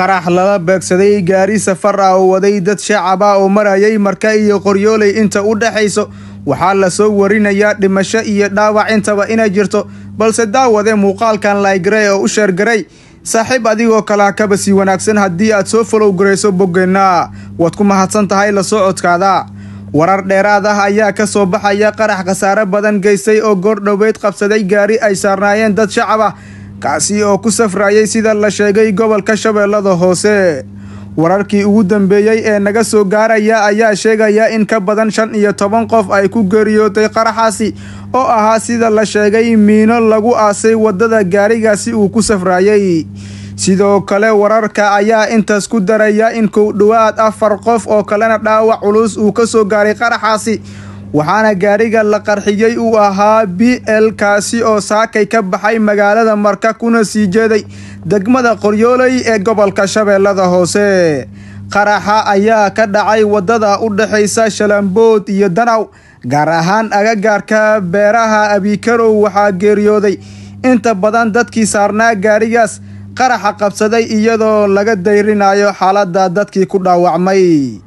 qarax lala beegsaday gaari safar ah oo waday dad shacaba ah oo marayay marka iyo qoryooley inta u dhexayso waxaa la soo warinayaa dhimasho iyo dhaawac intaba inay jirto balse daawade muuqaalkan laygray oo u sheergaray saaxiib adigoo kalea ah, kaba sii wanaagsan haddii aad soo folow garayso boggeenna waad ku mahadsan tahay la soo codkaadaa warar dheeraad ah ayaa ka soo baxaya qarax khasaare badan geystay oo goordhoweyd qabsaday gaari ay saarnaayeen dad shacab ah kaasi oo ku safrayay sida la sheegay gobolka shabeellada hoose wararkii ugu dambeeyey ee naga soo gaaraya ayaa sheegaya in ka badan shan iyo toban qof ay ku geeriyooday qaraxaasi oo ahaa sida la sheegay miino lagu aasay waddada gaarigaasi uu ku safraayey sidoo kale wararka ayaa intaas ku daraya in kow dhowaad afar qof oo kalena dhaawac culus uu ka soo gaaray qaraxaasi waxaana gaariga la qarxiyey uu ahaa b l kaasi oo saakay ka baxay magaalada marka kuna sii jeeday degmada qoryooley ee gobolka shabeellada hoose qaraxa ayaa ka dhacay waddada u dhexaysa shalaambood iyo danaw gaar ahaan agagaarka beeraha abikarow waxaa geeriyooday inta badan dadkii saarnaa gaarigaas qaraxa qabsaday iyadoo laga dayrinayo xaaladda dadkii ku dhaawacmay